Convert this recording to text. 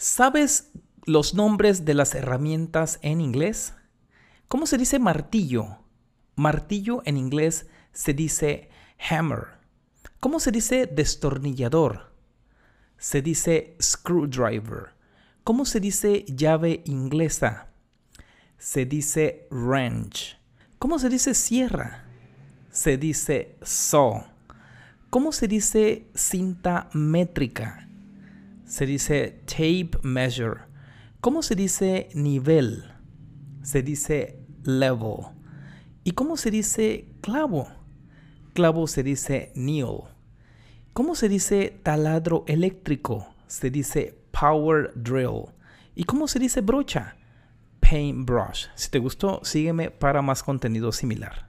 ¿Sabes los nombres de las herramientas en inglés? ¿Cómo se dice martillo? Martillo en inglés se dice hammer. ¿Cómo se dice destornillador? Se dice screwdriver. ¿Cómo se dice llave inglesa? Se dice wrench. ¿Cómo se dice sierra? Se dice saw. ¿Cómo se dice cinta métrica? se dice tape measure. ¿Cómo se dice nivel? Se dice level. ¿Y cómo se dice clavo? Clavo se dice nail. ¿Cómo se dice taladro eléctrico? Se dice power drill. ¿Y cómo se dice brocha? Paintbrush. Si te gustó, sígueme para más contenido similar.